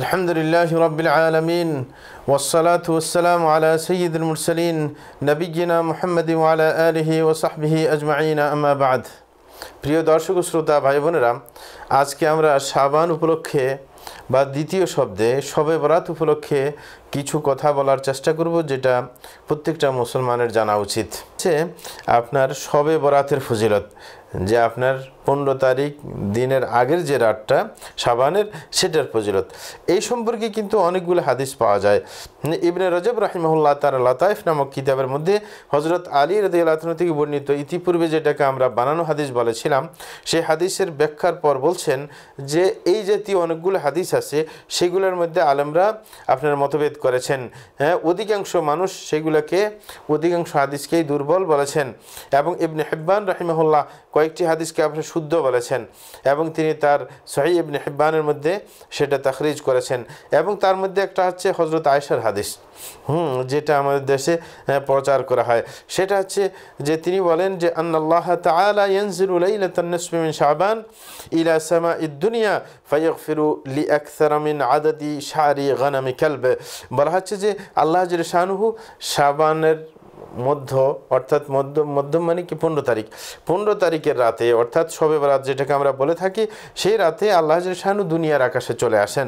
الحمد لله رب العالمين والصلاة والسلام على سيد المرسلين نبينا محمد وعلى آله وصحبه أجمعين أما بعد প্রিয় দর্শক শ্রোতা ভাই বোনেরা আজকে আমরা শাবান উপলক্ষে বা দ্বিতীয় শব্দে শবে বরাত উপলক্ষে কিছু কথা বলার চেষ্টা করব যেটা প্রত্যেকটা মুসলমানের জানা উচিত যে আপনার শবে বরাতের ফজিলত যে আপনার পনেরো তারিখ দিনের আগের যে রাতটা সাবানের সেটার ফজিলত এই সম্পর্কে কিন্তু অনেকগুলো হাদিস পাওয়া যায় ইবনে রজব রাহিমহল্লা তার লতাইফ নামক কিতাবের মধ্যে হজরত আলী রদিয়াল্লাহন থেকে বর্ণিত ইতিপূর্বে যেটাকে আমরা বানানো হাদিস বলেছিলাম সেই হাদিসের ব্যাখ্যার পর বলছেন যে এই জাতীয় অনেকগুলো হাদিস আছে আছে সেগুলোর মধ্যে আলমরা আপনার মতভেদ করেছেন হ্যাঁ অধিকাংশ মানুষ সেগুলোকে অধিকাংশ হাদিসকেই দুর্বল বলেছেন এবং ইবনে হেব্বান রাহিমহল্লা কয়েকটি হাদিসকে আপনি শুদ্ধ বলেছেন এবং তিনি তার সহি ইবনে হেব্বানের মধ্যে সেটা তাখরিজ করেছেন এবং তার মধ্যে একটা হচ্ছে হজরত আয়েশার হাদিস হুম যেটা আমাদের দেশে হ্যাঁ, প্রচার করা হয় সেটা হচ্ছে যে তিনি বলেন যে আন্নাল্লাহ তালা ইয়ানজিরুল ইলা শাহবান ইলা সামা ইদ্দুনিয়া ফাইয়ক ফিরু লি আকসারামিন আদাতি শাহরি গানামি কালবে বলা হচ্ছে যে আল্লাহ শাহনুহু শাবানের মধ্য অর্থাৎ মধ্য মধ্যম মানে কি পনেরো তারিখ পনেরো তারিখের রাতে অর্থাৎ সবে রাত যেটাকে আমরা বলে থাকি সেই রাতে আল্লাহ শানু দুনিয়ার আকাশে চলে আসেন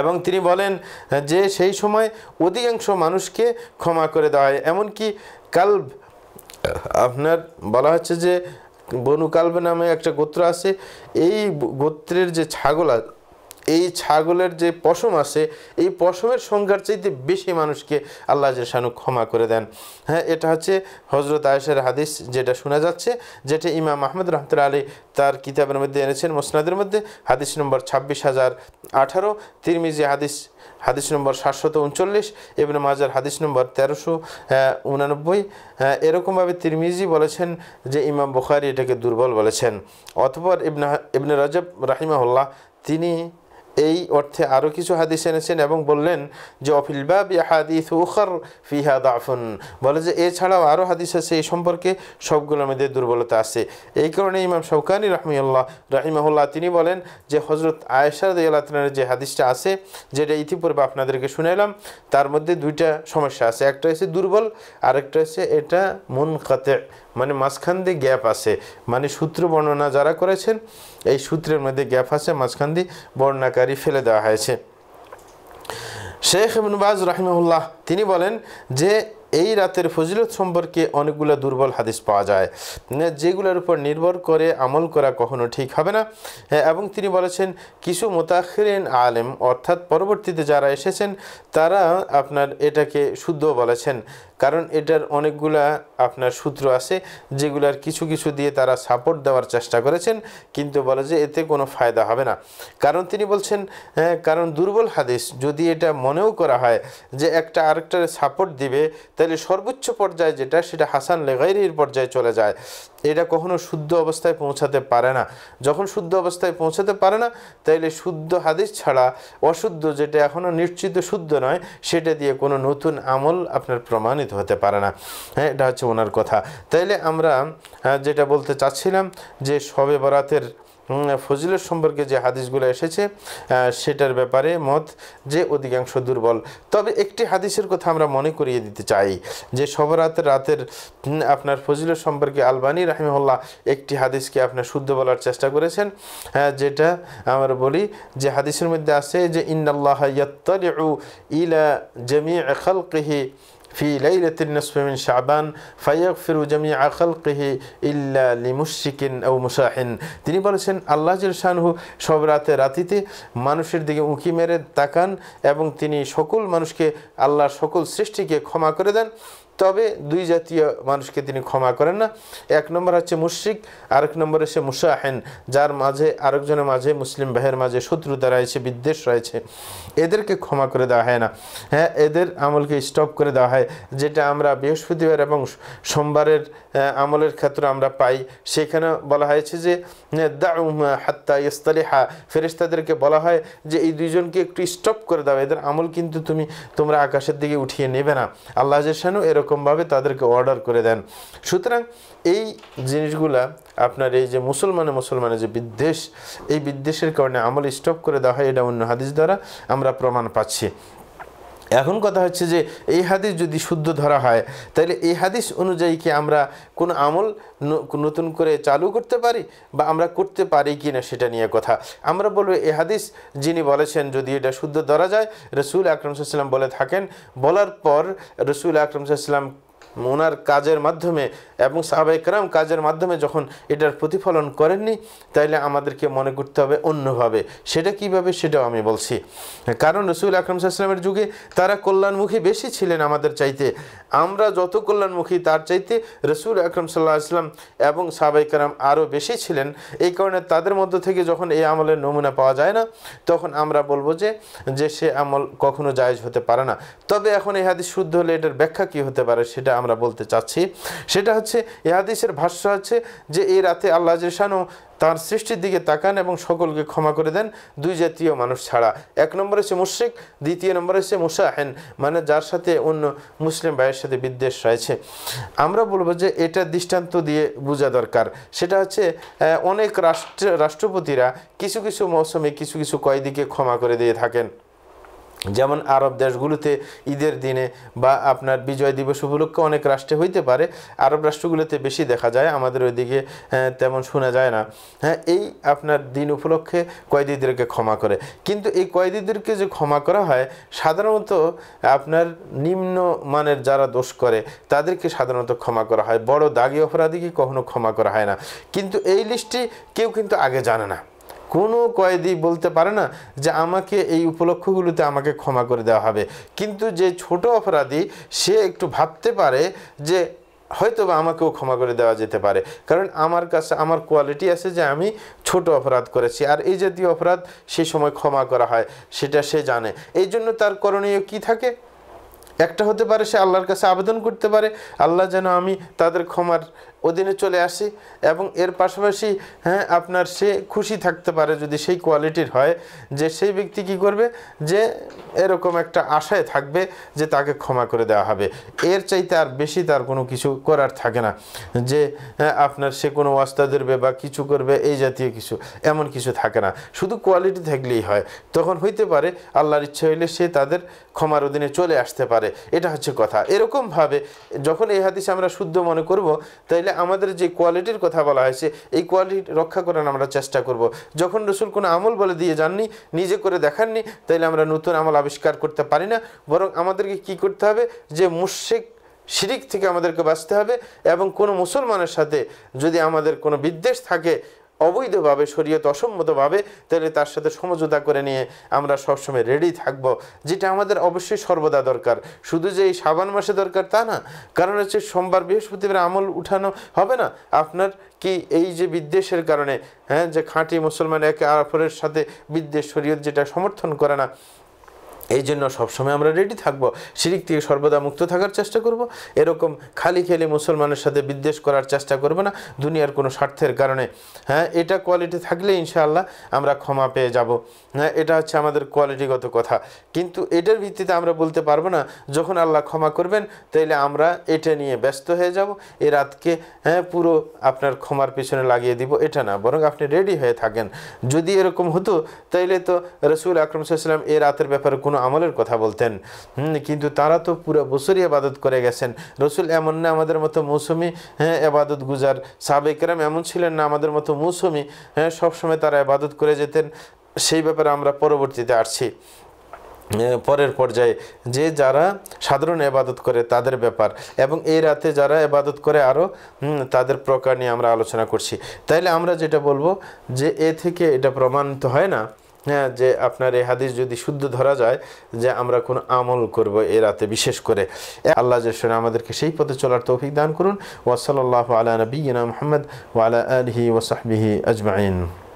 এবং তিনি বলেন যে সেই সময় অধিকাংশ মানুষকে ক্ষমা করে দেওয়া হয় এমনকি কাল্ব আপনার বলা হচ্ছে যে বনু কাল্ব নামে একটা গোত্র আছে এই গোত্রের যে ছাগল এই ছাগলের যে পশম আছে এই পশমের সংখ্যার চাইতে বেশি মানুষকে আল্লাহ জেসানু ক্ষমা করে দেন হ্যাঁ এটা হচ্ছে হজরত আয়েশের হাদিস যেটা শোনা যাচ্ছে যেটা ইমাম আহমদ রহমতুল্লা আলী তার কিতাবের মধ্যে এনেছেন মোসনাদের মধ্যে হাদিস নম্বর ছাব্বিশ হাজার আঠারো তিরমিজি হাদিস হাদিস নম্বর সাতশত উনচল্লিশ এবং মাজার হাদিস নম্বর তেরোশো উনানব্বই হ্যাঁ, এরকমভাবে তিরমিজি বলেছেন যে ইমাম বুখারি এটাকে দুর্বল বলেছেন অথবা ইবনা ইবনে রজব রাহিমাহুল্লাহ তিনি এই অর্থে আরও কিছু হাদিস এনেছেন এবং বললেন যে অফিলবা বি হাদিস উখর ফিহা দাফুন বলে যে এছাড়াও আরও হাদিস আছে এই সম্পর্কে সবগুলোর মধ্যে দুর্বলতা আছে এই কারণে ইমাম শৌকানি রাহমিউল্লাহ রাহিমহল্লাহ তিনি বলেন যে হজরত আয়েশা দিয়ালাতনের যে হাদিসটা আছে যেটা ইতিপূর্বে আপনাদেরকে শুনাইলাম তার মধ্যে দুইটা সমস্যা আছে একটা হচ্ছে দুর্বল আরেকটা হচ্ছে এটা মন কাতে মানে মাঝখান দিয়ে গ্যাপ আছে মানে সূত্র বর্ণনা যারা করেছেন এই সূত্রের মধ্যে গ্যাপ আছে মাঝখান দিয়ে বর্ণাকারী বাইরে ফেলে দেওয়া হয়েছে শেখ মুবাজ রহমুল্লাহ তিনি বলেন যে এই রাতের ফজিলত সম্পর্কে অনেকগুলো দুর্বল হাদিস পাওয়া যায় যেগুলোর উপর নির্ভর করে আমল করা কখনো ঠিক হবে না হ্যাঁ, এবং তিনি বলেছেন কিছু মোতাহরেন আলেম অর্থাৎ পরবর্তীতে যারা এসেছেন তারা আপনার এটাকে শুদ্ধ বলেছেন কারণ এটার অনেকগুলা আপনার সূত্র আছে যেগুলার কিছু কিছু দিয়ে তারা সাপোর্ট দেওয়ার চেষ্টা করেছেন কিন্তু বলে যে এতে কোনো ফায়দা হবে না কারণ তিনি বলছেন কারণ দুর্বল হাদিস যদি এটা মনেও করা হয় যে একটা আরেকটার সাপোর্ট দিবে তাহলে সর্বোচ্চ পর্যায়ে যেটা সেটা হাসান লেগাইরির পর্যায়ে চলে যায় এটা কখনো শুদ্ধ অবস্থায় পৌঁছাতে পারে না যখন শুদ্ধ অবস্থায় পৌঁছাতে পারে না তাইলে শুদ্ধ হাদিস ছাড়া অশুদ্ধ যেটা এখনও নিশ্চিত শুদ্ধ নয় সেটা দিয়ে কোনো নতুন আমল আপনার প্রমাণিত হতে পারে না হ্যাঁ এটা হচ্ছে ওনার কথা তাইলে আমরা যেটা বলতে চাচ্ছিলাম যে সবে বরাতের ফজিলত সম্পর্কে যে হাদিসগুলো এসেছে সেটার ব্যাপারে মত যে অধিকাংশ দুর্বল তবে একটি হাদিসের কথা আমরা মনে করিয়ে দিতে চাই যে সবরাতের রাতের আপনার ফজিলত সম্পর্কে আলবানী রাহিমহল্লা একটি হাদিসকে আপনার শুদ্ধ বলার চেষ্টা করেছেন যেটা আমরা বলি যে হাদিসের মধ্যে আছে যে ইন্নাল্লাহ ইয়াত্তালিউ ইলা জামি খালকিহি في ليلة النصف من شعبان فيغفر جميع خلقه إلا لمشرك أو مشاحن তিনি বলেছেন আল্লাহ শানহু সব রাতে রাতিতে মানুষের দিকে উঁকি মেরে তাকান এবং তিনি সকল মানুষকে আল্লাহ সকল সৃষ্টিকে ক্ষমা করে দেন তবে দুই জাতীয় মানুষকে তিনি ক্ষমা করেন না এক নম্বর হচ্ছে মুশ্রিক আরেক নম্বরে সে মুসাহেন যার মাঝে আরেকজনের মাঝে মুসলিম ভাইয়ের মাঝে শত্রুতা রয়েছে বিদ্বেষ রয়েছে এদেরকে ক্ষমা করে দেওয়া হয় না হ্যাঁ এদের আমলকে স্টপ করে দেওয়া হয় যেটা আমরা বৃহস্পতিবার এবং সোমবারের আমলের ক্ষেত্রে আমরা পাই সেখানে বলা হয়েছে যে দাউমা হাত্তা ইস্তালিহা ফেরিস্তাদেরকে বলা হয় যে এই দুইজনকে একটু স্টপ করে দাও এদের আমল কিন্তু তুমি তোমরা আকাশের দিকে উঠিয়ে নেবে না আল্লাহ জেসানু এরকম এরকমভাবে তাদেরকে অর্ডার করে দেন সুতরাং এই জিনিসগুলা আপনার এই যে মুসলমানে মুসলমানে যে বিদ্বেষ এই বিদ্বেষের কারণে আমল স্টপ করে দেওয়া হয় এটা অন্য হাদিস দ্বারা আমরা প্রমাণ পাচ্ছি এখন কথা হচ্ছে যে এই হাদিস যদি শুদ্ধ ধরা হয় তাহলে এই হাদিস অনুযায়ী কি আমরা কোন আমল নতুন করে চালু করতে পারি বা আমরা করতে পারি কি না সেটা নিয়ে কথা আমরা বলবো এ হাদিস যিনি বলেছেন যদি এটা শুদ্ধ ধরা যায় রসুল আকরমসাল্লাম বলে থাকেন বলার পর রসুল আকরমসাল্লাম মোনার কাজের মাধ্যমে এবং কারাম কাজের মাধ্যমে যখন এটার প্রতিফলন করেননি তাইলে আমাদেরকে মনে করতে হবে অন্যভাবে সেটা কিভাবে সেটাও আমি বলছি কারণ রসুল আকরম সাহসালামের যুগে তারা কল্যাণমুখী বেশি ছিলেন আমাদের চাইতে আমরা যত কল্যাণমুখী তার চাইতে রসুল আকরম সাল্লাহ আসলাম এবং কারাম আরও বেশি ছিলেন এই কারণে তাদের মধ্য থেকে যখন এই আমলের নমুনা পাওয়া যায় না তখন আমরা বলবো যে যে সে আমল কখনো জায়জ হতে পারে না তবে এখন এই হাদিস শুদ্ধ হলে এটার ব্যাখ্যা কী হতে পারে সেটা আমরা বলতে চাচ্ছি সেটা হচ্ছে এ হাদিসের ভাষ্য আছে যে এই রাতে আল্লাহ জেসানো তার সৃষ্টির দিকে তাকান এবং সকলকে ক্ষমা করে দেন দুই জাতীয় মানুষ ছাড়া এক নম্বরে হচ্ছে মুশ্রিক দ্বিতীয় নম্বরে হচ্ছে মুসাহেন মানে যার সাথে অন্য মুসলিম ভাইয়ের সাথে বিদ্বেষ রয়েছে আমরা বলবো যে এটা দৃষ্টান্ত দিয়ে বোঝা দরকার সেটা হচ্ছে অনেক রাষ্ট্র রাষ্ট্রপতিরা কিছু কিছু মৌসুমে কিছু কিছু কয়েদিকে ক্ষমা করে দিয়ে থাকেন যেমন আরব দেশগুলোতে ঈদের দিনে বা আপনার বিজয় দিবস উপলক্ষে অনেক রাষ্ট্রে হইতে পারে আরব রাষ্ট্রগুলোতে বেশি দেখা যায় আমাদের ওইদিকে হ্যাঁ, তেমন শোনা যায় না হ্যাঁ এই আপনার দিন উপলক্ষে কয়েদিদেরকে ক্ষমা করে কিন্তু এই কয়েদিদেরকে যে ক্ষমা করা হয় সাধারণত আপনার নিম্ন মানের যারা দোষ করে তাদেরকে সাধারণত ক্ষমা করা হয় বড় দাগি অপরাধীকে কখনো ক্ষমা করা হয় না কিন্তু এই লিস্টটি কেউ কিন্তু আগে জানে না কোনো কয়েদি বলতে পারে না যে আমাকে এই উপলক্ষগুলোতে আমাকে ক্ষমা করে দেওয়া হবে কিন্তু যে ছোট অপরাধী সে একটু ভাবতে পারে যে হয়তো বা আমাকেও ক্ষমা করে দেওয়া যেতে পারে কারণ আমার কাছে আমার কোয়ালিটি আছে যে আমি ছোট অপরাধ করেছি আর এই জাতীয় অপরাধ সেই সময় ক্ষমা করা হয় সেটা সে জানে এই জন্য তার করণীয় কি থাকে একটা হতে পারে সে আল্লাহর কাছে আবেদন করতে পারে আল্লাহ যেন আমি তাদের ক্ষমার অধীনে চলে আসি এবং এর পাশাপাশি হ্যাঁ আপনার সে খুশি থাকতে পারে যদি সেই কোয়ালিটির হয় যে সেই ব্যক্তি কি করবে যে এরকম একটা আশায় থাকবে যে তাকে ক্ষমা করে দেওয়া হবে এর চাইতে আর বেশি তার কোনো কিছু করার থাকে না যে হ্যাঁ, আপনার সে কোনো ওয়াস্তা ধরবে বা কিছু করবে এই জাতীয় কিছু এমন কিছু থাকে না শুধু কোয়ালিটি থাকলেই হয় তখন হইতে পারে আল্লাহর ইচ্ছে হইলে সে তাদের ক্ষমার অধীনে চলে আসতে পারে এটা হচ্ছে কথা এরকমভাবে যখন এই হাদিসে আমরা শুদ্ধ মনে করব তাইলে তাহলে আমাদের যে কোয়ালিটির কথা বলা হয়েছে এই কোয়ালিটি রক্ষা করার আমরা চেষ্টা করব। যখন রসুল কোনো আমল বলে দিয়ে যাননি নিজে করে দেখাননি তাইলে আমরা নতুন আমল আবিষ্কার করতে পারি না বরং আমাদেরকে কি করতে হবে যে মুর্শিক শিরিক থেকে আমাদেরকে বাঁচতে হবে এবং কোনো মুসলমানের সাথে যদি আমাদের কোনো বিদ্বেষ থাকে অবৈধভাবে শরীয়ত অসম্মতভাবে তাহলে তার সাথে সমঝোতা করে নিয়ে আমরা সবসময় রেডি থাকব যেটা আমাদের অবশ্যই সর্বদা দরকার শুধু যে এই সাবান মাসে দরকার তা না কারণ হচ্ছে সোমবার বৃহস্পতিবার আমল উঠানো হবে না আপনার কি এই যে বিদ্বেষের কারণে হ্যাঁ যে খাঁটি মুসলমান একে আফরের সাথে বিদ্বেষ শরীয়ত যেটা সমর্থন করে না এই জন্য সবসময় আমরা রেডি থাকব শিরিক থেকে সর্বদা মুক্ত থাকার চেষ্টা করব এরকম খালি খেলে মুসলমানের সাথে বিদ্বেষ করার চেষ্টা করব না দুনিয়ার কোনো স্বার্থের কারণে হ্যাঁ এটা কোয়ালিটি থাকলে ইনশাআল্লাহ আমরা ক্ষমা পেয়ে যাব হ্যাঁ এটা হচ্ছে আমাদের কোয়ালিটিগত কথা কিন্তু এটার ভিত্তিতে আমরা বলতে পারবো না যখন আল্লাহ ক্ষমা করবেন তাইলে আমরা এটা নিয়ে ব্যস্ত হয়ে যাব এ রাতকে হ্যাঁ পুরো আপনার ক্ষমার পিছনে লাগিয়ে দিব এটা না বরং আপনি রেডি হয়ে থাকেন যদি এরকম হতো তাইলে তো রসুল আকরম সাল্লাম এ রাতের ব্যাপারে কোনো আমলের কথা বলতেন কিন্তু তারা তো পুরো বছরই আবাদত করে গেছেন রসুল এমন না আমাদের মতো মৌসুমি হ্যাঁ আবাদত গুজার সাবেকেরাম এমন ছিলেন না আমাদের মতো মৌসুমি হ্যাঁ সবসময় তারা আবাদত করে যেতেন সেই ব্যাপারে আমরা পরবর্তীতে আসছি পরের পর্যায়ে যে যারা সাধারণ এবাদত করে তাদের ব্যাপার এবং এই রাতে যারা এবাদত করে আরও তাদের প্রকার নিয়ে আমরা আলোচনা করছি তাইলে আমরা যেটা বলবো যে এ থেকে এটা প্রমাণিত হয় না হ্যাঁ যে আপনার এই হাদিস যদি শুদ্ধ ধরা যায় যে আমরা কোন আমল করব এ রাতে বিশেষ করে আল্লাহ জেশ্বরে আমাদেরকে সেই পথে চলার তৌফিক দান করুন ওয়াসাল্লাহ আলা নবীনা মোহাম্মদ ওয়ালা আলহি ওসাহবিহি আজমাইন